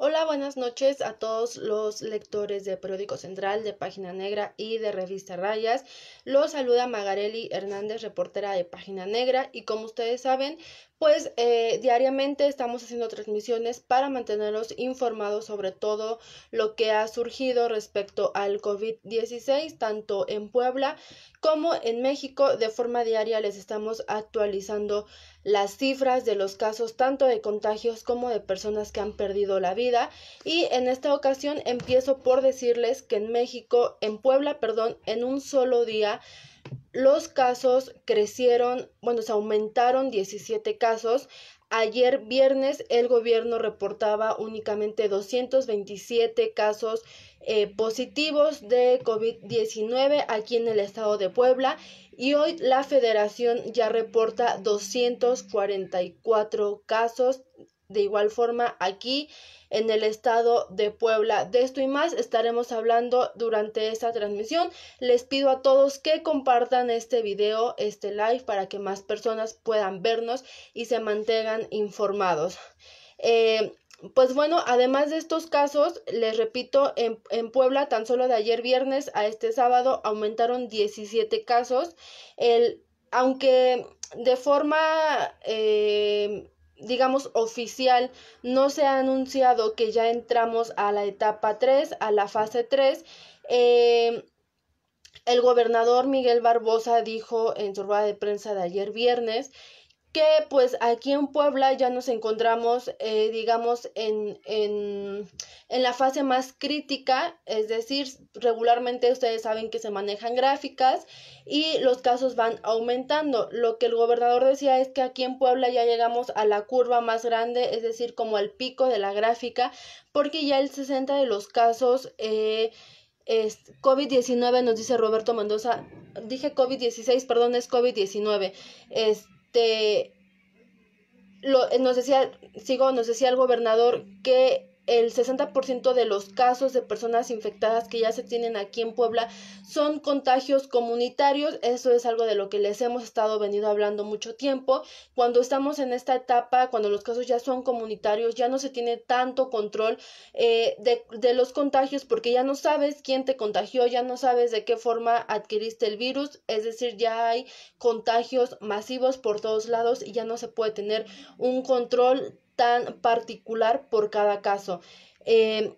Hola, buenas noches a todos los lectores de Periódico Central, de Página Negra y de Revista Rayas. Los saluda Magareli Hernández, reportera de Página Negra, y como ustedes saben, pues eh, diariamente estamos haciendo transmisiones para mantenerlos informados sobre todo lo que ha surgido respecto al COVID-16, tanto en Puebla como en México. De forma diaria les estamos actualizando las cifras de los casos tanto de contagios como de personas que han perdido la vida. Y en esta ocasión empiezo por decirles que en México, en Puebla, perdón, en un solo día los casos crecieron, bueno, se aumentaron 17 casos. Ayer viernes el gobierno reportaba únicamente 227 casos eh, positivos de COVID-19 aquí en el estado de Puebla y hoy la federación ya reporta 244 casos de igual forma aquí en el estado de Puebla. De esto y más estaremos hablando durante esta transmisión. Les pido a todos que compartan este video, este live, para que más personas puedan vernos y se mantengan informados. Eh, pues bueno, además de estos casos, les repito, en, Puebla tan solo de ayer viernes a este sábado aumentaron 17 casos. El, aunque de forma... Eh, digamos, oficial, no se ha anunciado que ya entramos a la etapa 3, a la fase 3. Em, el gobernador Miguel Barbosa dijo en su rueda de prensa de ayer viernes que pues aquí en Puebla ya nos encontramos, eh, digamos, en, en, la fase más crítica, es decir, regularmente ustedes saben que se manejan gráficas y los casos van aumentando. Lo que el gobernador decía es que aquí en Puebla ya llegamos a la curva más grande, es decir, como al pico de la gráfica, porque ya el 60 de los casos... Eh, COVID-19 nos dice Roberto Mendoza, dije COVID-16, perdón, es COVID-19. Este, te lo, eh, no sé si, sigo, no sé si al gobernador que el 60% de los casos de personas infectadas que ya se tienen aquí en Puebla son contagios comunitarios. Eso es algo de lo que les hemos estado venido hablando mucho tiempo. Cuando estamos en esta etapa, cuando los casos ya son comunitarios, ya no se tiene tanto control eh, de, de los contagios porque ya no sabes quién te contagió, ya no sabes de qué forma adquiriste el virus. Es decir, ya hay contagios masivos por todos lados y ya no se puede tener un control tan particular por cada caso. Em,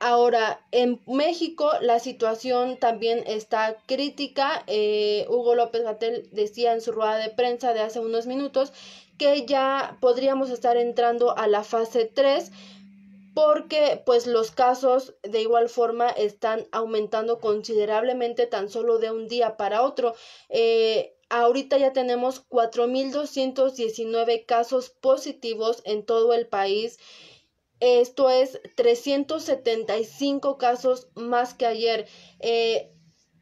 ahora, en México la situación también está crítica. Eh, Hugo López Gatel decía en su rueda de prensa de hace unos minutos que ya podríamos estar entrando a la fase 3 porque pues los casos de igual forma están aumentando considerablemente tan solo de un día para otro. Eh, ahorita ya tenemos 4.219 casos positivos en todo el país. Esto es 375 casos más que ayer. Eh,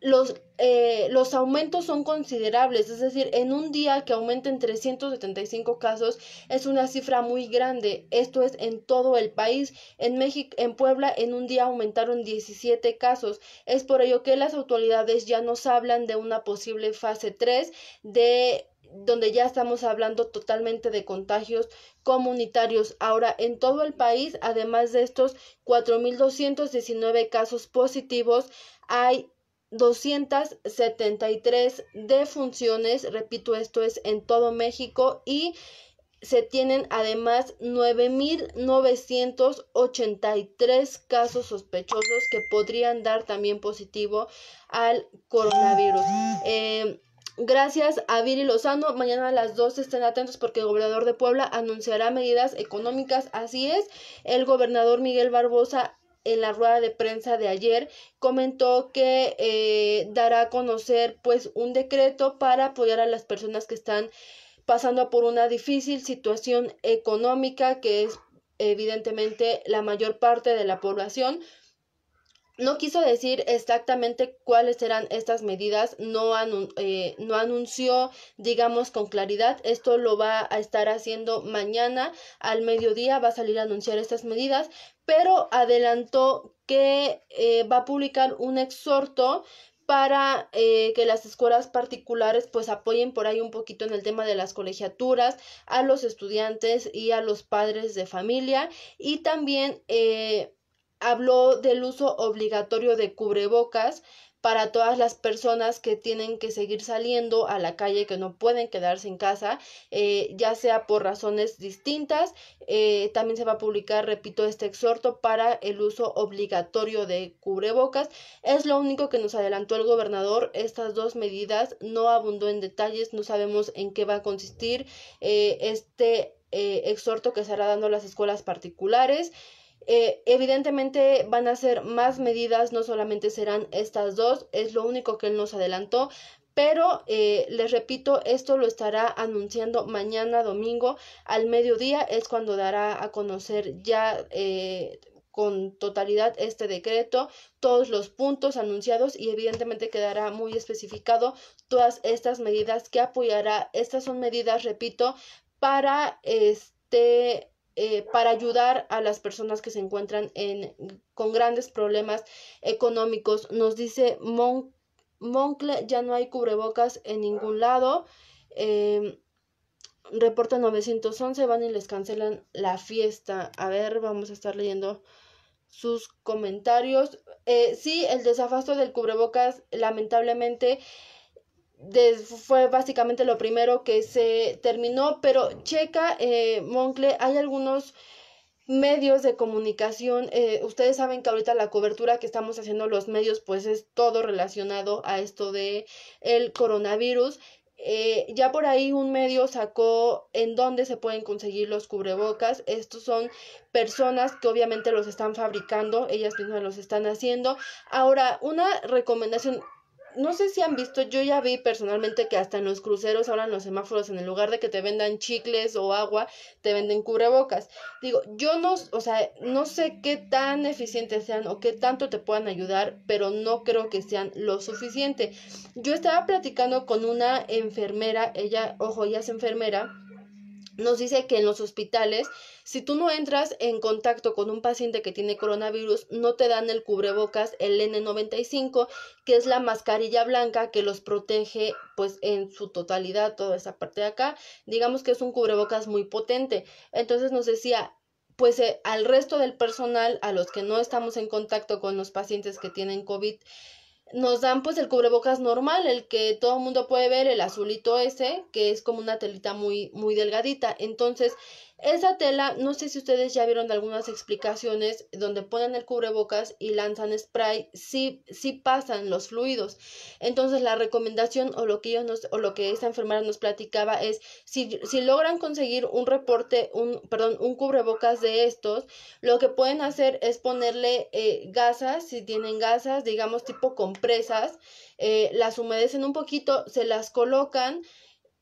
los eh, los aumentos son considerables, es decir, en un día que aumenten 375 casos es una cifra muy grande, esto es en todo el país, en México, en Puebla en un día aumentaron 17 casos, es por ello que las autoridades ya nos hablan de una posible fase 3 de donde ya estamos hablando totalmente de contagios comunitarios. Ahora, en todo el país, además de estos 4.219 casos positivos, hay 273 defunciones, repito, esto es en todo México y se tienen además 9.983 casos sospechosos que podrían dar también positivo al coronavirus. Em, gracias a Viri Lozano. Mañana a las 12 estén atentos porque el gobernador de Puebla anunciará medidas económicas. Así es, el gobernador Miguel Barbosa en la rueda de prensa de ayer comentó que eh, dará a conocer pues un decreto para apoyar a las personas que están pasando por una difícil situación económica que es evidentemente la mayor parte de la población no quiso decir exactamente cuáles eran estas medidas, no, eh, no, anunció, digamos, con claridad. Esto lo va a estar haciendo mañana al mediodía, va a salir a anunciar estas medidas, pero adelantó que eh, va a publicar un exhorto para eh, que las escuelas particulares pues apoyen por ahí un poquito en el tema de las colegiaturas a los estudiantes y a los padres de familia y también habló del uso obligatorio de cubrebocas para todas las personas que tienen que seguir saliendo a la calle, que no pueden quedarse en casa, eh, ya sea por razones distintas. Eh, también se va a publicar, repito, este exhorto para el uso obligatorio de cubrebocas. Es lo único que nos adelantó el gobernador. Estas dos medidas no abundó en detalles, no sabemos en qué va a consistir eh, este exhorto que se hará dando las escuelas particulares. Eh, evidentemente van a ser más medidas, no solamente serán estas dos, es lo único que él nos adelantó, pero eh, les repito, esto lo estará anunciando mañana domingo al mediodía, es cuando dará a conocer ya eh, con totalidad este decreto, todos los puntos anunciados y evidentemente quedará muy especificado todas estas medidas que apoyará. Estas son medidas, repito, para este eh, para ayudar a las personas que se encuentran en, con grandes problemas económicos. Nos dice Mon, Moncle, ya no hay cubrebocas en ningún lado. Eh, reporta 911, van y les cancelan la fiesta. A ver, vamos a estar leyendo sus comentarios. Eh, sí, el desafasto del cubrebocas lamentablemente fue básicamente lo primero que se terminó, pero checa, eh, Moncle, hay algunos medios de comunicación, eh, ustedes saben que ahorita la cobertura que estamos haciendo los medios, pues es todo relacionado a esto de el coronavirus. Eh, ya por ahí un medio sacó en dónde se pueden conseguir los cubrebocas. Estos son personas que obviamente los están fabricando, ellas mismas los están haciendo. Ahora, una recomendación, no sé si han visto, yo ya vi personalmente que hasta en los cruceros, ahora en los semáforos, en el lugar de que te vendan chicles o agua, te venden cubrebocas. Digo, yo no, o sea, no sé qué tan eficientes sean o qué tanto te puedan ayudar, pero no creo que sean lo suficiente. Yo estaba platicando con una enfermera, ella, ojo, ella es enfermera nos dice que en los hospitales, si tú no entras en contacto con un paciente que tiene coronavirus, no te dan el cubrebocas, el N95, que es la mascarilla blanca que los protege pues en su totalidad, toda esa parte de acá. Digamos que es un cubrebocas muy potente. Entonces nos decía, pues eh, al resto del personal, a los que no estamos en contacto con los pacientes que tienen COVID, nos dan pues el cubrebocas normal, el que todo el mundo puede ver, el azulito ese, que es como una telita muy, muy delgadita. Entonces, esa tela, no sé si ustedes ya vieron algunas explicaciones donde ponen el cubrebocas y lanzan spray, si si pasan los fluidos. Entonces la recomendación o lo que nos, o lo que esta enfermera nos platicaba es si, logran conseguir un reporte, un, perdón, un cubrebocas de estos, lo que pueden hacer es ponerle eh, gasas, si tienen gasas, digamos tipo compresas, eh, las humedecen un poquito, se las colocan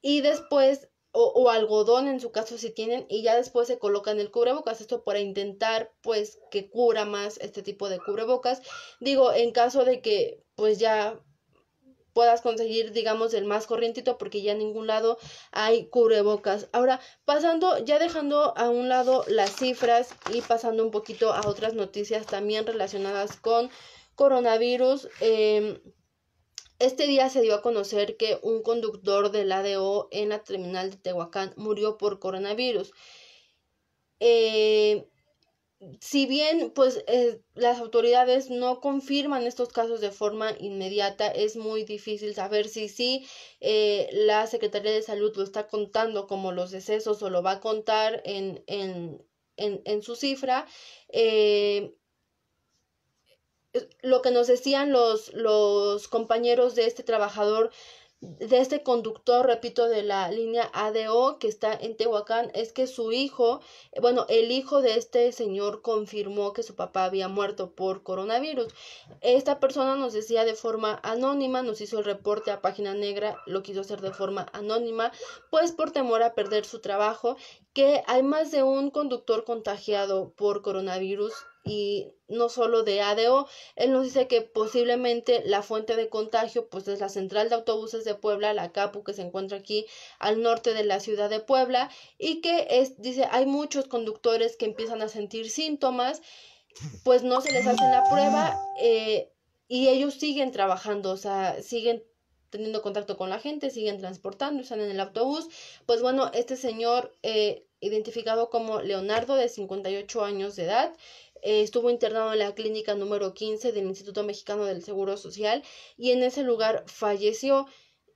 y después o, algodón en su caso si tienen y ya después se colocan el cubrebocas esto para intentar pues que cubra más este tipo de cubrebocas digo en caso de que pues ya puedas conseguir digamos el más corrientito porque ya en ningún lado hay cubrebocas ahora pasando ya dejando a un lado las cifras y pasando un poquito a otras noticias también relacionadas con coronavirus eh, este día se dio a conocer que un conductor del ADO en la terminal de Tehuacán murió por coronavirus. Eh, si bien pues eh, las autoridades no confirman estos casos de forma inmediata, es muy difícil saber si sí eh, la Secretaría de Salud lo está contando como los decesos o lo va a contar en, su cifra lo que nos decían los, los compañeros de este trabajador, de este conductor, repito, de la línea ADO que está en Tehuacán, es que su hijo, bueno, el hijo de este señor confirmó que su papá había muerto por coronavirus. Esta persona nos decía de forma anónima, nos hizo el reporte a página negra, lo quiso hacer de forma anónima, pues por temor a perder su trabajo, que hay más de un conductor contagiado por coronavirus y no solo de ADO. Él nos dice que posiblemente la fuente de contagio pues es la central de autobuses de Puebla, la CAPU que se encuentra aquí al norte de la ciudad de Puebla y que es, dice hay muchos conductores que empiezan a sentir síntomas, pues no se les hace la prueba eh, y ellos siguen trabajando, o sea, siguen teniendo contacto con la gente, siguen transportando, están en el autobús. Pues bueno, este señor eh, identificado como Leonardo de 58 años de edad, eh, estuvo internado en la clínica número 15 del Instituto Mexicano del Seguro Social y en ese lugar falleció.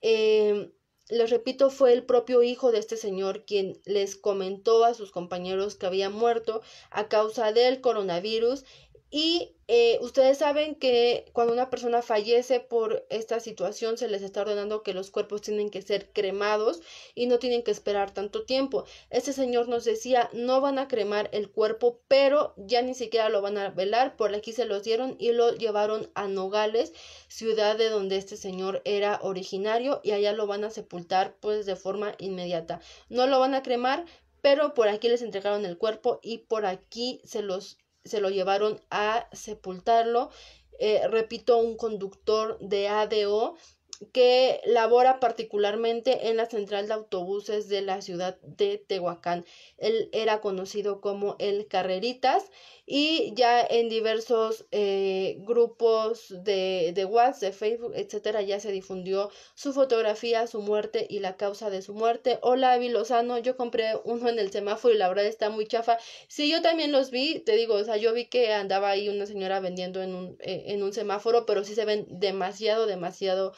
Eh, les repito, fue el propio hijo de este señor quien les comentó a sus compañeros que había muerto a causa del coronavirus y eh, ustedes saben que cuando una persona fallece por esta situación, se les está ordenando que los cuerpos tienen que ser cremados y no tienen que esperar tanto tiempo. Este señor nos decía, no van a cremar el cuerpo, pero ya ni siquiera lo van a velar. Por aquí se los dieron y lo llevaron a Nogales, ciudad de donde este señor era originario, y allá lo van a sepultar pues de forma inmediata. No lo van a cremar, pero por aquí les entregaron el cuerpo y por aquí se los se lo llevaron a sepultarlo. Eh, repito, un conductor de ADO que labora particularmente en la central de autobuses de la ciudad de Tehuacán. Él era conocido como el Carreritas y ya en diversos eh, grupos de, de WhatsApp, de Facebook, etcétera, ya se difundió su fotografía, su muerte y la causa de su muerte. Hola, Avi Lozano, yo compré uno en el semáforo y la verdad está muy chafa. Sí, yo también los vi, te digo, o sea, yo vi que andaba ahí una señora vendiendo en un, eh, en un semáforo, pero sí se ven demasiado, demasiado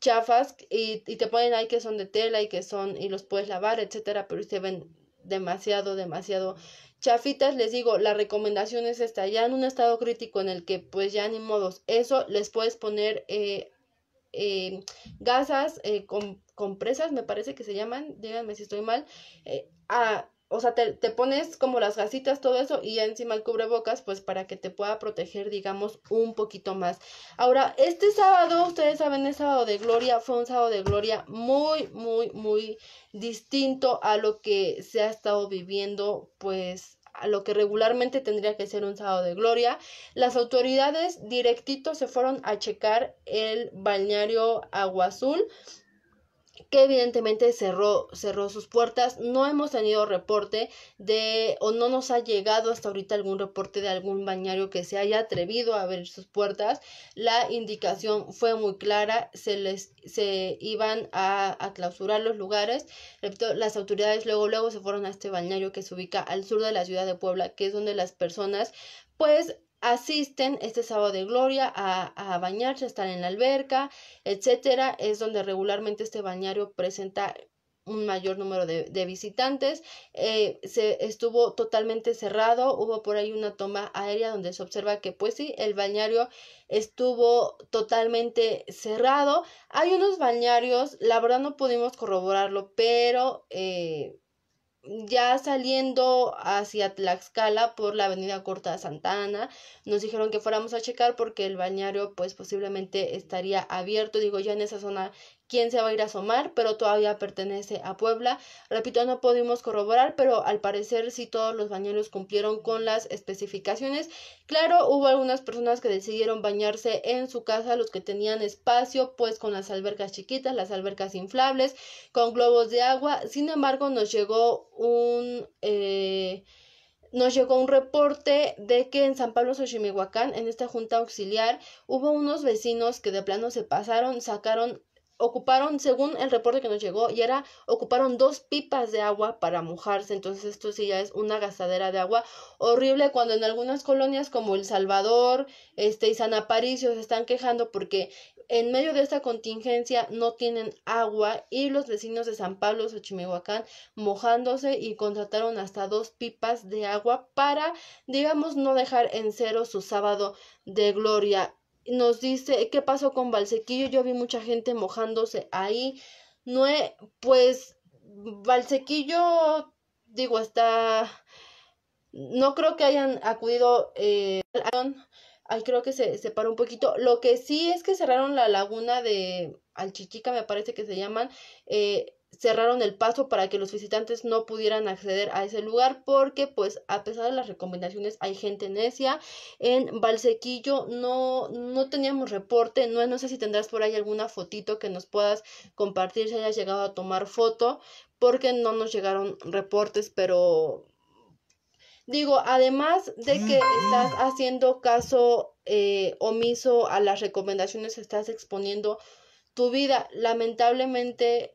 chafas y, te ponen ahí que son de tela y que son y los puedes lavar, etcétera, pero se ven demasiado, demasiado chafitas. Les digo, la recomendación es esta, ya en un estado crítico en el que pues ya ni modos, eso les puedes poner eh, eh gasas, eh, con compresas, me parece que se llaman, díganme si estoy mal, eh, a o sea, te, pones como las gasitas, todo eso, y encima el cubrebocas, pues para que te pueda proteger, digamos, un poquito más. Ahora, este sábado, ustedes saben, es sábado de gloria, fue un sábado de gloria muy, muy, muy distinto a lo que se ha estado viviendo, pues a lo que regularmente tendría que ser un sábado de gloria. Las autoridades directito se fueron a checar el balneario Agua Azul que evidentemente cerró, cerró sus puertas. No hemos tenido reporte de o no nos ha llegado hasta ahorita algún reporte de algún bañario que se haya atrevido a abrir sus puertas. La indicación fue muy clara, se les se iban a, clausurar los lugares. las autoridades luego luego se fueron a este bañario que se ubica al sur de la ciudad de Puebla, que es donde las personas pues asisten este sábado de gloria a, bañarse, están estar en la alberca, etcétera. Es donde regularmente este bañario presenta un mayor número de, visitantes. Eh, se estuvo totalmente cerrado. Hubo por ahí una toma aérea donde se observa que, pues sí, el bañario estuvo totalmente cerrado. Hay unos bañarios, la verdad no pudimos corroborarlo, pero eh, ya saliendo hacia Tlaxcala por la avenida Corta Santana, nos dijeron que fuéramos a checar porque el balneario pues posiblemente estaría abierto, digo ya en esa zona quién se va a ir a asomar, pero todavía pertenece a Puebla. Repito, no pudimos corroborar, pero al parecer sí todos los bañeros cumplieron con las especificaciones. Claro, hubo algunas personas que decidieron bañarse en su casa, los que tenían espacio, pues con las albercas chiquitas, las albercas inflables, con globos de agua. Sin embargo, nos llegó un... Eh, nos llegó un reporte de que en San Pablo Xochimihuacán, en esta junta auxiliar, hubo unos vecinos que de plano se pasaron, sacaron ocuparon, según el reporte que nos llegó, y era, ocuparon dos pipas de agua para mojarse, entonces esto sí ya es una gastadera de agua horrible cuando en algunas colonias como El Salvador, este y San Aparicio se están quejando porque en medio de esta contingencia no tienen agua y los vecinos de San Pablo, Chimehuacán mojándose y contrataron hasta dos pipas de agua para, digamos, no dejar en cero su sábado de gloria nos dice qué pasó con Valsequillo. Yo vi mucha gente mojándose ahí. No, he, pues Valsequillo, digo, está, no creo que hayan acudido eh, creo que se paró un poquito. Lo que sí es que cerraron la laguna de Alchichica, me parece que se llaman. Eh, cerraron el paso para que los visitantes no pudieran acceder a ese lugar porque pues a pesar de las recomendaciones hay gente necia. En Valsequillo no, no teníamos reporte, no, no sé si tendrás por ahí alguna fotito que nos puedas compartir si hayas llegado a tomar foto porque no nos llegaron reportes, pero Digo, además de que estás haciendo caso eh, omiso a las recomendaciones, estás exponiendo tu vida. Lamentablemente,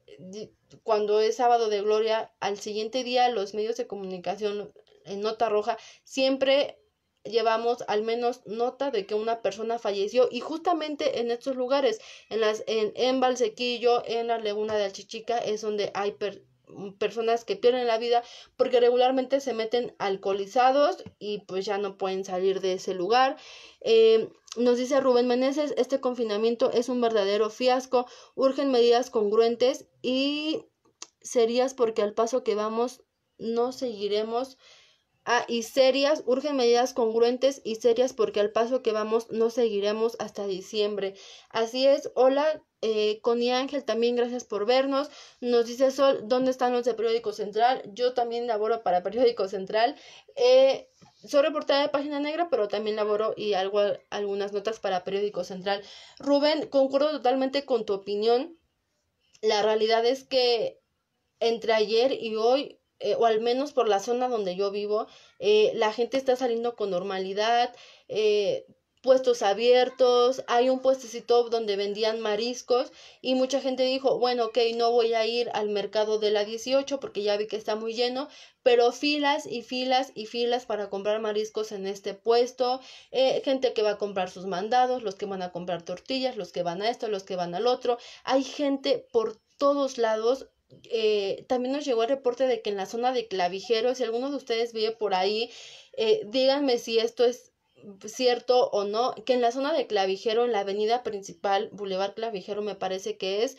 cuando es sábado de gloria, al siguiente día los medios de comunicación en nota roja siempre llevamos al menos nota de que una persona falleció y justamente en estos lugares, en las en, en Valsequillo, en la Laguna de Alchichica es donde hay per Mm, personas que pierden la vida porque regularmente se meten alcoholizados y pues ya no pueden salir de ese lugar. Eh, nos dice Rubén Meneses, este confinamiento es un verdadero fiasco, urgen medidas congruentes y serias porque al paso que vamos no seguiremos. Ah, y serias, urgen medidas congruentes y serias porque al paso que vamos no seguiremos hasta diciembre. Así es, hola, eh, Connie Ángel, también gracias por vernos. Nos dice Sol, ¿dónde están los de Periódico Central? Yo también laboro para Periódico Central. Eh, soy reportera de Página Negra, pero también laboro y hago algunas notas para Periódico Central. Rubén, concuerdo totalmente con tu opinión. La realidad es que entre ayer y hoy eh, o al menos por la zona donde yo vivo, la gente está saliendo con normalidad, puestos abiertos, hay un puestecito donde vendían mariscos y mucha gente dijo, bueno, ok, no voy a ir al mercado de la 18 porque ya vi que está muy lleno, pero filas y filas y filas para comprar mariscos en este puesto, eh, gente que va a comprar sus mandados, los que van a comprar tortillas, los que van a esto, los que van al otro, hay gente por todos lados eh, también nos llegó el reporte de que en la zona de clavijero, si alguno de ustedes vive por ahí, eh, díganme si esto es cierto o no, que en la zona de Clavijero, en la avenida principal, Boulevard Clavijero me parece que es,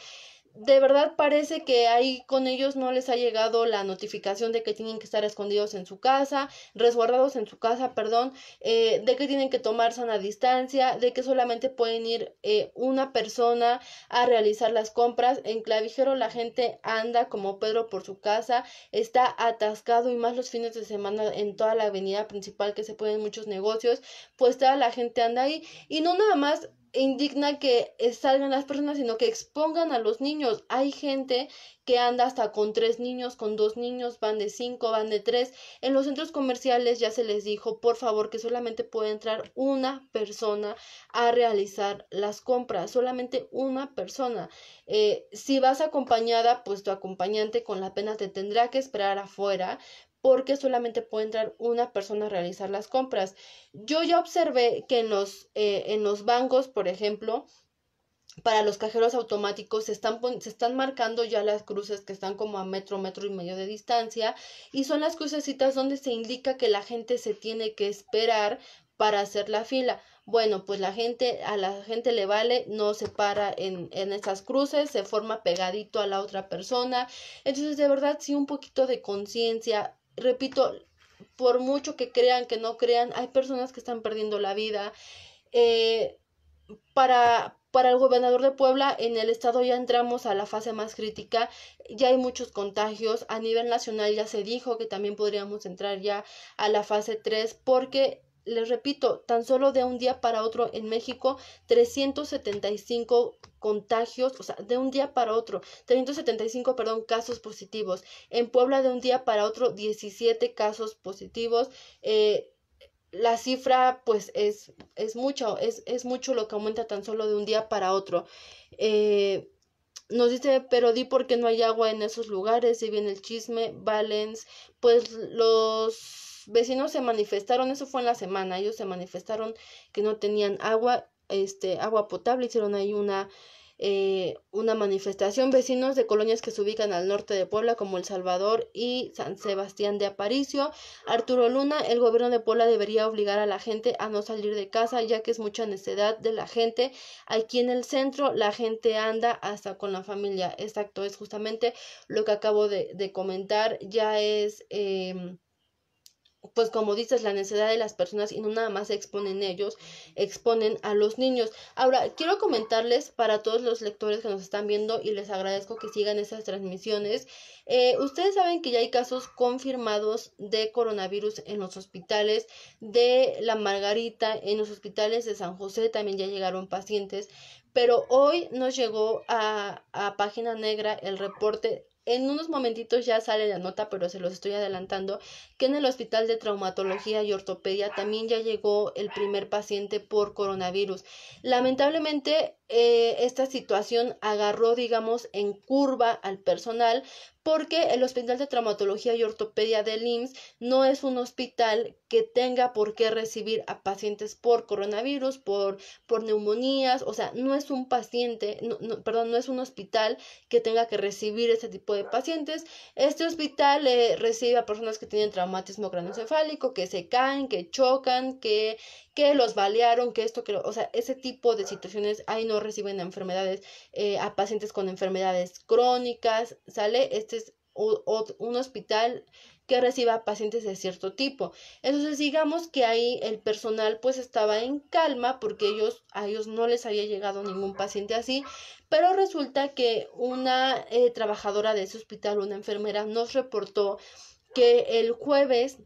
de verdad parece que ahí con ellos no les ha llegado la notificación de que tienen que estar escondidos en su casa, resguardados en su casa, perdón, eh, de que tienen que tomarse una distancia, de que solamente pueden ir eh, una persona a realizar las compras. En Clavijero la gente anda como Pedro por su casa, está atascado y más los fines de semana en toda la avenida principal que se pueden muchos negocios, pues toda la gente anda ahí y no nada más indigna que salgan las personas, sino que expongan a los niños. Hay gente que anda hasta con tres niños, con dos niños, van de cinco, van de tres. En los centros comerciales ya se les dijo, por favor, que solamente puede entrar una persona a realizar las compras, solamente una persona. Eh, si vas acompañada, pues tu acompañante con la pena te tendrá que esperar afuera, porque solamente puede entrar una persona a realizar las compras. Yo ya observé que en los, eh, en los bancos, por ejemplo, para los cajeros automáticos se están, se están marcando ya las cruces que están como a metro, metro y medio de distancia y son las crucecitas donde se indica que la gente se tiene que esperar para hacer la fila. Bueno, pues la gente, a la gente le vale, no se para en, en esas cruces, se forma pegadito a la otra persona. Entonces, de verdad, sí, un poquito de conciencia, repito, por mucho que crean, que no crean, hay personas que están perdiendo la vida. Eh, para, para el gobernador de Puebla, en el estado ya entramos a la fase más crítica, ya hay muchos contagios, a nivel nacional ya se dijo que también podríamos entrar ya a la fase 3 porque les repito, tan solo de un día para otro en México, 375 contagios, o sea, de un día para otro, 375, perdón, casos positivos. En Puebla de un día para otro, 17 casos positivos. Eh, la cifra, pues, es, es mucho, es, mucho lo que aumenta tan solo de un día para otro. Eh, nos dice, pero di por qué no hay agua en esos lugares, si viene el chisme, Valens, pues los vecinos se manifestaron, eso fue en la semana, ellos se manifestaron que no tenían agua, este, agua potable, hicieron ahí una, eh, una manifestación, vecinos de colonias que se ubican al norte de Puebla, como El Salvador y San Sebastián de Aparicio. Arturo Luna, el gobierno de Puebla debería obligar a la gente a no salir de casa, ya que es mucha necedad de la gente. Aquí en el centro, la gente anda hasta con la familia. Exacto, es justamente lo que acabo de, comentar. Ya es... Em, pues como dices, la necesidad de las personas y no nada más exponen ellos, exponen a los niños. Ahora, quiero comentarles para todos los lectores que nos están viendo y les agradezco que sigan estas transmisiones. Eh, ustedes saben que ya hay casos confirmados de coronavirus en los hospitales de La Margarita, en los hospitales de San José también ya llegaron pacientes, pero hoy nos llegó a, a Página Negra el reporte en unos momentitos ya sale la nota, pero se los estoy adelantando, que en el Hospital de Traumatología y Ortopedia también ya llegó el primer paciente por coronavirus. Lamentablemente eh, esta situación agarró, digamos, en curva al personal porque el Hospital de Traumatología y Ortopedia del IMSS no es un hospital que tenga por qué recibir a pacientes por coronavirus, por, por neumonías, o sea, no es un paciente, perdón, no es un hospital que tenga que recibir este tipo de pacientes. Este hospital eh, recibe a personas que tienen traumatismo cranocefálico, que se caen, que chocan, que, que los balearon, que esto, que lo, o sea, ese tipo de situaciones, ahí no reciben enfermedades, eh, a pacientes con enfermedades crónicas, ¿sale? Este es un hospital que reciba pacientes de cierto tipo. Entonces digamos que ahí el personal pues estaba en calma porque ellos a ellos no les había llegado ningún paciente así, pero resulta que una eh, trabajadora de ese hospital, una enfermera, nos reportó que el jueves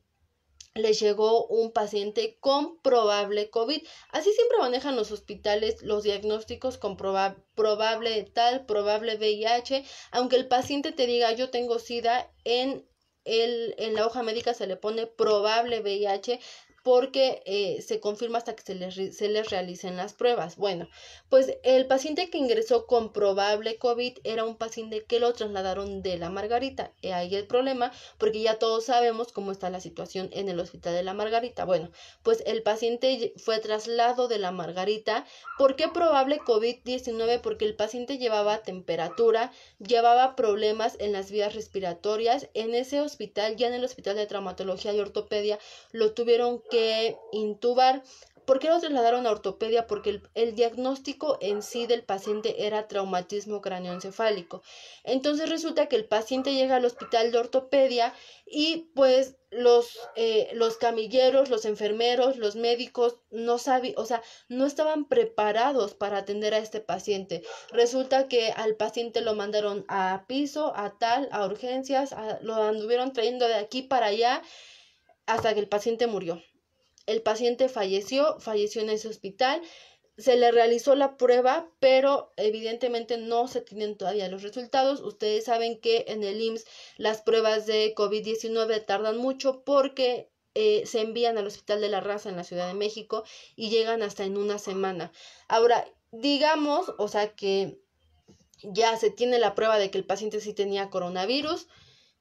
le llegó un paciente con probable COVID. Así siempre manejan los hospitales los diagnósticos con probable tal, probable VIH, aunque el paciente te diga yo tengo SIDA, en, el, en la hoja médica se le pone probable VIH, porque eh, se confirma hasta que se les, realicen las pruebas. Bueno, pues el paciente que ingresó con probable COVID era un paciente que lo trasladaron de la Margarita. Y eh, ahí el problema, porque ya todos sabemos cómo está la situación en el hospital de la Margarita. Bueno, pues el paciente fue traslado de la Margarita. ¿Por qué probable COVID-19? Porque el paciente llevaba temperatura, llevaba problemas en las vías respiratorias. En ese hospital, ya en el hospital de traumatología y ortopedia, lo tuvieron que intubar. ¿Por qué lo trasladaron a ortopedia? Porque el, diagnóstico en sí del paciente era traumatismo cráneoencefálico. Entonces resulta que el paciente llega al hospital de ortopedia y pues los, eh, los camilleros, los enfermeros, los médicos no sabían, o sea, no estaban preparados para atender a este paciente. Resulta que al paciente lo mandaron a piso, a tal, a urgencias, lo anduvieron trayendo de aquí para allá hasta que el paciente murió. El paciente falleció, falleció en ese hospital, se le realizó la prueba, pero evidentemente no se tienen todavía los resultados. Ustedes saben que en el IMSS las pruebas de COVID-19 tardan mucho porque eh, se envían al Hospital de la Raza en la Ciudad de México y llegan hasta en una semana. Ahora, digamos, o sea que ya se tiene la prueba de que el paciente sí tenía coronavirus,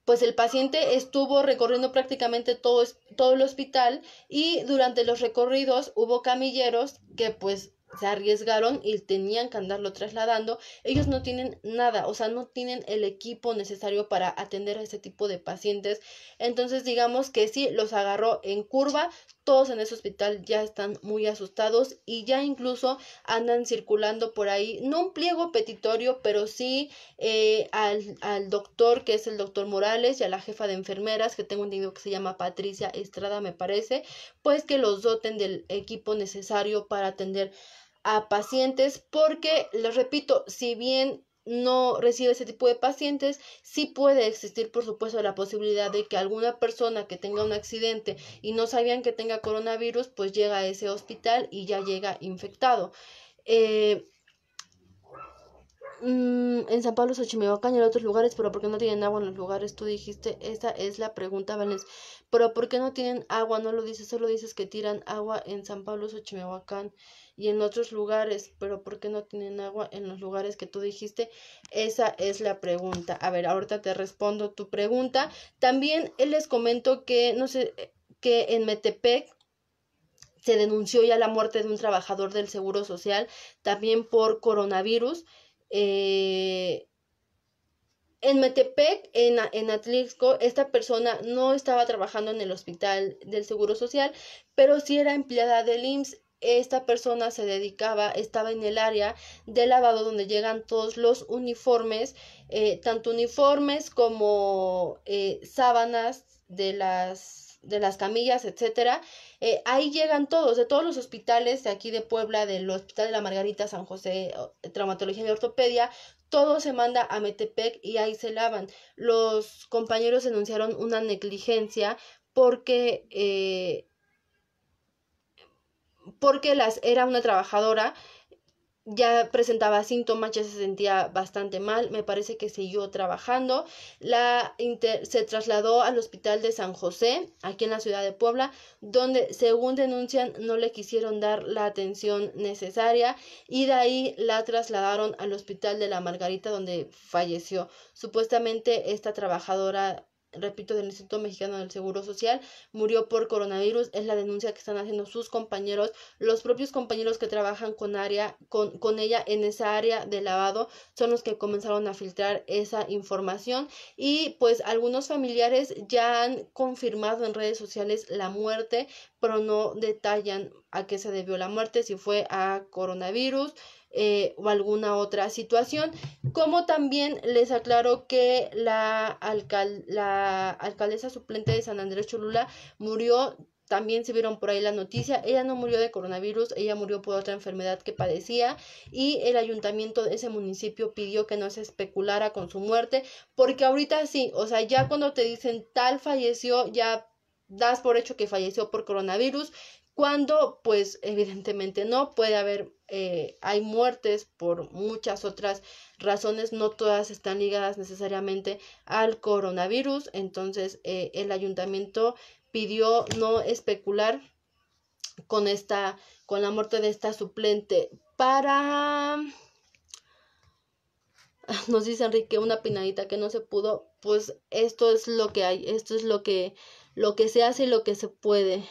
pues el paciente estuvo recorriendo prácticamente todo, todo el hospital y durante los recorridos hubo camilleros que pues se arriesgaron y tenían que andarlo trasladando. Ellos no tienen nada, o sea, no tienen el equipo necesario para atender a ese tipo de pacientes. Entonces, digamos que sí, los agarró en curva, todos en ese hospital ya están muy asustados y ya incluso andan circulando por ahí, no un pliego petitorio, pero sí eh, al, doctor, que es el doctor Morales, y a la jefa de enfermeras, que tengo un entendido que se llama Patricia Estrada, me parece, pues que los doten del equipo necesario para atender a pacientes, porque, les repito, si bien no recibe ese tipo de pacientes, sí puede existir, por supuesto, la posibilidad de que alguna persona que tenga un accidente y no sabían que tenga coronavirus, pues llega a ese hospital y ya llega infectado. Eh, Mm, en San Pablo, Xochimilcoacán y en otros lugares, pero ¿por qué no tienen agua en los lugares? Tú dijiste, esa es la pregunta, Valencia. Pero ¿por qué no tienen agua? No lo dices, solo dices que tiran agua en San Pablo, Xochimilcoacán y en otros lugares, pero ¿por qué no tienen agua en los lugares que tú dijiste? Esa es la pregunta. A ver, ahorita te respondo tu pregunta. También les comento que, no sé, que en Metepec se denunció ya la muerte de un trabajador del Seguro Social, también por coronavirus. Eh, en Metepec, en, en Atlisco, esta persona no estaba trabajando en el hospital del Seguro Social, pero sí era empleada del IMSS. Esta persona se dedicaba, estaba en el área de lavado donde llegan todos los uniformes, eh, tanto uniformes como eh, sábanas de las de las camillas, etcétera. Eh, ahí llegan todos, de todos los hospitales de aquí de Puebla, del Hospital de la Margarita, San José, Traumatología y Ortopedia, todo se manda a Metepec y ahí se lavan. Los compañeros denunciaron una negligencia porque, eh, porque las, era una trabajadora ya presentaba síntomas, ya se sentía bastante mal, me parece que siguió trabajando. La se trasladó al hospital de San José, aquí en la ciudad de Puebla, donde según denuncian no le quisieron dar la atención necesaria y de ahí la trasladaron al hospital de la Margarita donde falleció. Supuestamente esta trabajadora repito, del Instituto Mexicano del Seguro Social, murió por coronavirus, es la denuncia que están haciendo sus compañeros, los propios compañeros que trabajan con área, con, con ella en esa área de lavado, son los que comenzaron a filtrar esa información y pues algunos familiares ya han confirmado en redes sociales la muerte, pero no detallan a qué se debió la muerte, si fue a coronavirus eh, o alguna otra situación. Como también les aclaro que la, la alcaldesa suplente de San Andrés Cholula murió también se vieron por ahí la noticia, ella no murió de coronavirus, ella murió por otra enfermedad que padecía y el ayuntamiento de ese municipio pidió que no se especulara con su muerte, porque ahorita sí, o sea, ya cuando te dicen tal falleció, ya das por hecho que falleció por coronavirus, cuando pues evidentemente no, puede haber, eh, hay muertes por muchas otras razones, no todas están ligadas necesariamente al coronavirus, entonces eh, el ayuntamiento pidió no especular con esta, con la muerte de esta suplente para nos dice Enrique una pinadita que no se pudo, pues esto es lo que hay, esto es lo que lo que se hace y lo que se puede.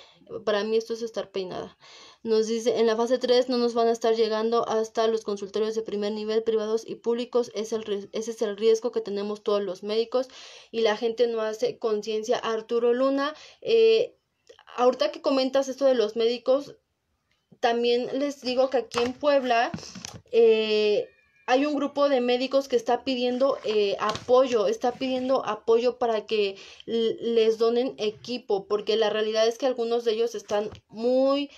Para mí esto es estar peinada. Nos dice, en la fase 3 no nos van a estar llegando hasta los consultorios de primer nivel, privados y públicos. Es el, ese es el riesgo que tenemos todos los médicos y la gente no hace conciencia. Arturo Luna, eh, ahorita que comentas esto de los médicos, también les digo que aquí en Puebla eh, hay un grupo de médicos que está pidiendo eh, apoyo, está pidiendo apoyo para que les donen equipo, porque la realidad es que algunos de ellos están muy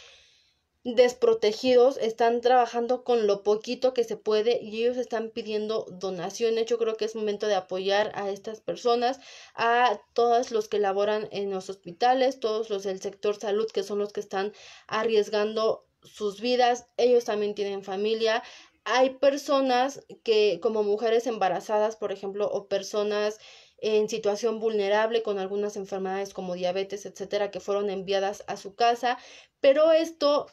desprotegidos, están trabajando con lo poquito que se puede y ellos están pidiendo donaciones. Yo creo que es momento de apoyar a estas personas, a todos los que laboran en los hospitales, todos los del sector salud que son los que están arriesgando sus vidas, ellos también tienen familia, hay personas que, como mujeres embarazadas, por ejemplo, o personas en situación vulnerable con algunas enfermedades como diabetes, etcétera, que fueron enviadas a su casa, pero esto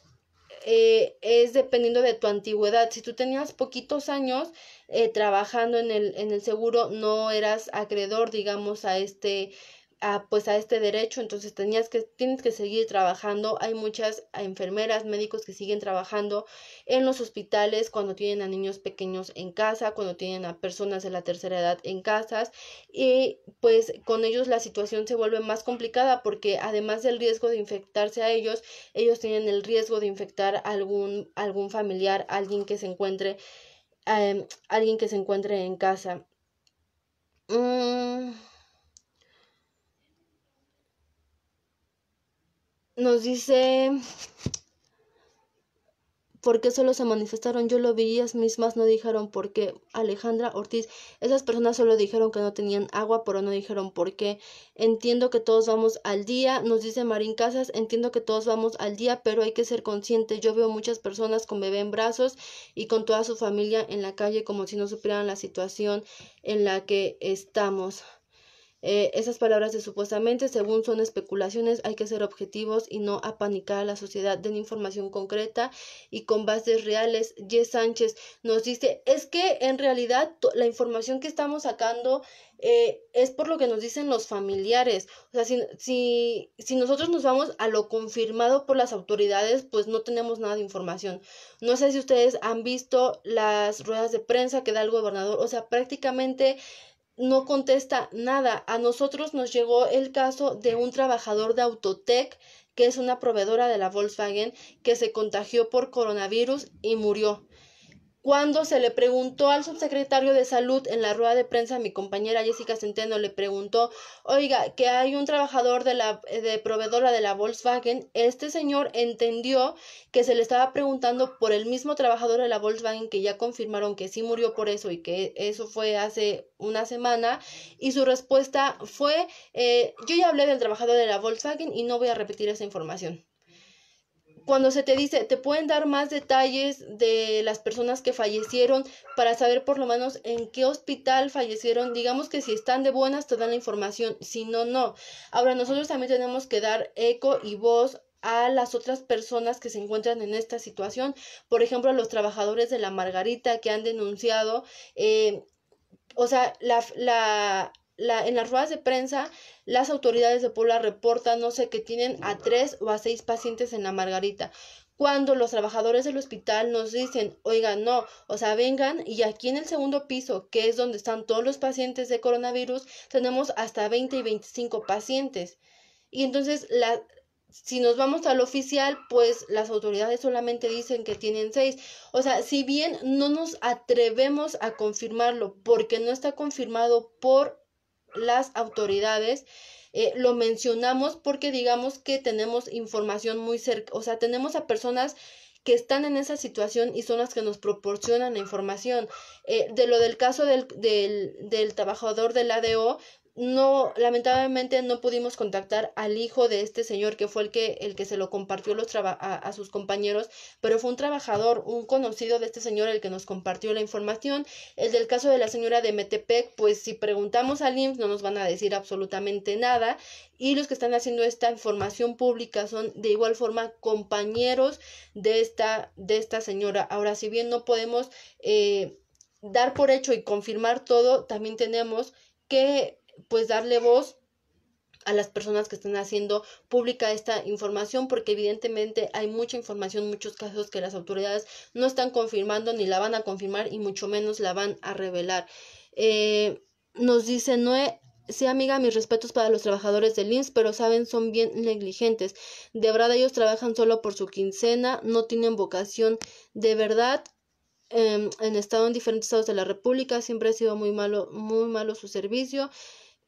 eh, es dependiendo de tu antigüedad. Si tú tenías poquitos años eh, trabajando en el, en el seguro, no eras acreedor, digamos, a este a, pues a este derecho, entonces tenías que, tienes que seguir trabajando. Hay muchas enfermeras, médicos que siguen trabajando en los hospitales cuando tienen a niños pequeños en casa, cuando tienen a personas de la tercera edad en casas y pues con ellos la situación se vuelve más complicada porque además del riesgo de infectarse a ellos, ellos tienen el riesgo de infectar a algún, algún familiar, alguien que se encuentre, em, alguien que se encuentre en casa. Mmm nos dice por qué solo se manifestaron. Yo lo vi, ellas mismas no dijeron por qué. Alejandra Ortiz, esas personas solo dijeron que no tenían agua, pero no dijeron por qué. Entiendo que todos vamos al día, nos dice Marín Casas, entiendo que todos vamos al día, pero hay que ser consciente. Yo veo muchas personas con bebé en brazos y con toda su familia en la calle como si no supieran la situación en la que estamos. Eh, esas palabras de supuestamente, según son especulaciones, hay que ser objetivos y no apanicar a la sociedad. Den información concreta y con bases reales. Yes Sánchez nos dice, es que en realidad la información que estamos sacando eh, es por lo que nos dicen los familiares. O sea, si, si, si nosotros nos vamos a lo confirmado por las autoridades, pues no tenemos nada de información. No sé si ustedes han visto las ruedas de prensa que da el gobernador. O sea, prácticamente no contesta nada. A nosotros nos llegó el caso de un trabajador de Autotech, que es una proveedora de la Volkswagen, que se contagió por coronavirus y murió. Cuando se le preguntó al subsecretario de Salud en la rueda de prensa, mi compañera Jessica Centeno le preguntó, oiga, que hay un trabajador de la de proveedora de la Volkswagen, este señor entendió que se le estaba preguntando por el mismo trabajador de la Volkswagen que ya confirmaron que sí murió por eso y que eso fue hace una semana y su respuesta fue, eh, yo ya hablé del trabajador de la Volkswagen y no voy a repetir esa información cuando se te dice, te pueden dar más detalles de las personas que fallecieron para saber por lo menos en qué hospital fallecieron. Digamos que si están de buenas te dan la información, si no, no. Ahora nosotros también tenemos que dar eco y voz a las otras personas que se encuentran en esta situación. Por ejemplo, a los trabajadores de la Margarita que han denunciado. Eh, o sea, la, la, en las ruedas de prensa, las autoridades de Puebla reportan, no sé, que tienen a tres o a seis pacientes en la Margarita. Cuando los trabajadores del hospital nos dicen, oiga no, o sea, vengan y aquí en el segundo piso, que es donde están todos los pacientes de coronavirus, tenemos hasta 20 y 25 pacientes. Y entonces la, si nos vamos al oficial, pues las autoridades solamente dicen que tienen seis. O sea, si bien no nos atrevemos a confirmarlo porque no está confirmado por las autoridades. Eh, lo mencionamos porque digamos que tenemos información muy cerca, o sea, tenemos a personas que están en esa situación y son las que nos proporcionan la información. Eh, de lo del caso del, del, del, trabajador del ADO, no, lamentablemente no pudimos contactar al hijo de este señor que fue el que, el que se lo compartió los a, sus compañeros, pero fue un trabajador, un conocido de este señor el que nos compartió la información. El del caso de la señora de Metepec, pues si preguntamos al IMSS no nos van a decir absolutamente nada y los que están haciendo esta información pública son de igual forma compañeros de esta, de esta señora. Ahora, si bien no podemos eh, dar por hecho y confirmar todo, también tenemos que pues darle voz a las personas que están haciendo pública esta información porque evidentemente hay mucha información, muchos casos que las autoridades no están confirmando ni la van a confirmar y mucho menos la van a revelar. Eh, nos dice Noé, Sí, amiga, mis respetos para los trabajadores del INS, pero saben, son bien negligentes. De verdad, ellos trabajan solo por su quincena, no tienen vocación. De verdad, eh, en estado en diferentes estados de la República siempre ha sido muy malo, muy malo su servicio.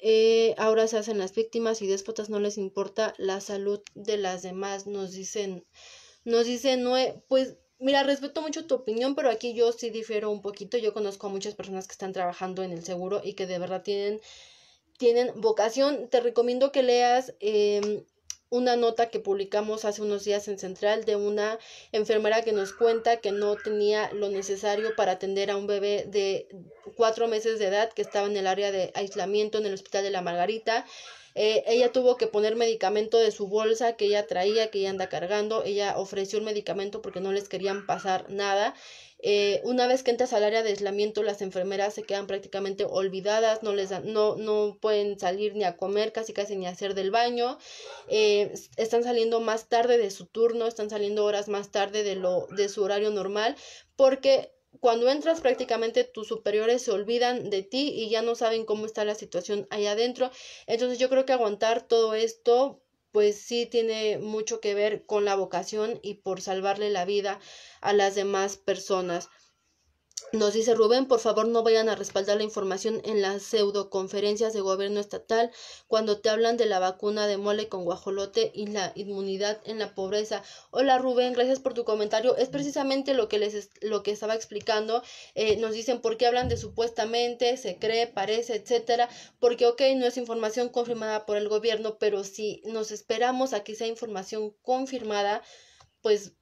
Eh, ahora se hacen las víctimas y déspotas, no les importa la salud de las demás, nos dicen, nos dicen, no, pues mira, respeto mucho tu opinión, pero aquí yo sí difiero un poquito, yo conozco a muchas personas que están trabajando en el seguro y que de verdad tienen, tienen vocación, te recomiendo que leas em, una nota que publicamos hace unos días en Central de una enfermera que nos cuenta que no tenía lo necesario para atender a un bebé de cuatro meses de edad que estaba en el área de aislamiento en el Hospital de la Margarita eh, ella tuvo que poner medicamento de su bolsa que ella traía, que ella anda cargando. Ella ofreció el medicamento porque no les querían pasar nada. Eh, una vez que entras al área de aislamiento, las enfermeras se quedan prácticamente olvidadas, no, les no, no pueden salir ni a comer, casi casi ni a hacer del baño. Eh, están saliendo más tarde de su turno, están saliendo horas más tarde de, lo, de su horario normal, porque cuando entras prácticamente tus superiores se olvidan de ti y ya no saben cómo está la situación allá adentro. Entonces yo creo que aguantar todo esto pues sí tiene mucho que ver con la vocación y por salvarle la vida a las demás personas. Nos dice Rubén, por favor no vayan a respaldar la información en las pseudoconferencias de gobierno estatal cuando te hablan de la vacuna de mole con guajolote y la inmunidad en la pobreza. Hola Rubén, gracias por tu comentario. Es precisamente lo que les lo que estaba explicando. Eh, nos dicen por qué hablan de supuestamente, se cree, parece, etcétera. Porque ok, no es información confirmada por el gobierno, pero si nos esperamos a que sea información confirmada, pues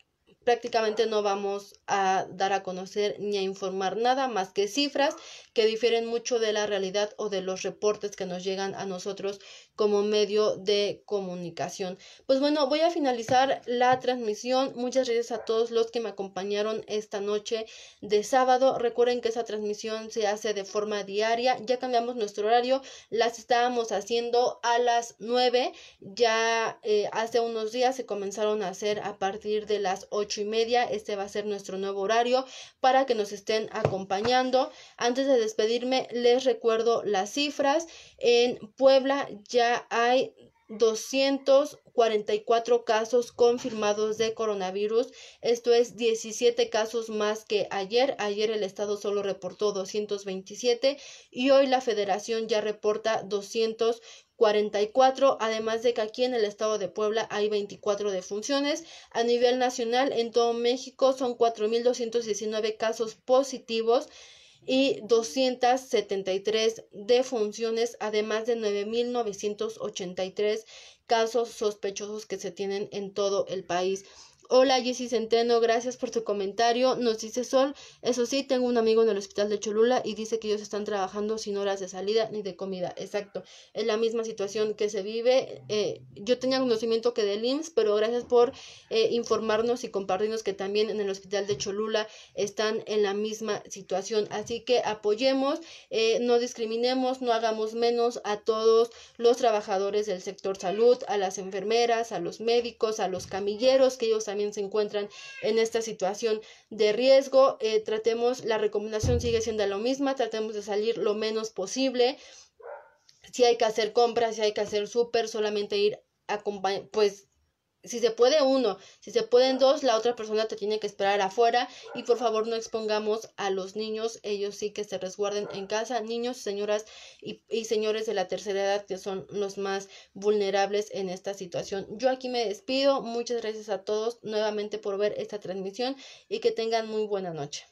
prácticamente no vamos a dar a conocer ni a informar nada más que cifras que difieren mucho de la realidad o de los reportes que nos llegan a nosotros como medio de comunicación. Pues bueno, voy a finalizar la transmisión. Muchas gracias a todos los que me acompañaron esta noche de sábado. Recuerden que esa transmisión se hace de forma diaria. Ya cambiamos nuestro horario. Las estábamos haciendo a las 9. Ya eh, hace unos días se comenzaron a hacer a partir de las 8 y media. Este va a ser nuestro nuevo horario para que nos estén acompañando. Antes de despedirme, les recuerdo las cifras. En Puebla ya hay 244 casos confirmados de coronavirus. Esto es 17 casos más que ayer. Ayer el Estado solo reportó 227 y hoy la Federación ya reporta 244. 44, además de que aquí en el estado de Puebla hay 24 defunciones. A nivel nacional, en todo México son 4.219 casos positivos y 273 defunciones, además de 9.983 casos sospechosos que se tienen en todo el país. Hola Jessy Centeno, gracias por tu comentario. Nos dice Sol, eso sí, tengo un amigo en el hospital de Cholula y dice que ellos están trabajando sin horas de salida ni de comida. Exacto, es la misma situación que se vive. Eh, yo tenía conocimiento que del IMSS, pero gracias por eh, informarnos y compartirnos que también en el hospital de Cholula están en la misma situación. Así que apoyemos, eh, no discriminemos, no hagamos menos a todos los trabajadores del sector salud, a las enfermeras, a los médicos, a los camilleros que ellos también se encuentran en esta situación de riesgo. Eh, tratemos, la recomendación sigue siendo la misma, tratemos de salir lo menos posible. Si hay que hacer compras, si hay que hacer súper, solamente ir a, pues si se puede uno, si se pueden dos, la otra persona te tiene que esperar afuera y por favor no expongamos a los niños, ellos sí que se resguarden en casa, niños, señoras y, y, señores de la tercera edad que son los más vulnerables en esta situación. Yo aquí me despido, muchas gracias a todos nuevamente por ver esta transmisión y que tengan muy buena noche.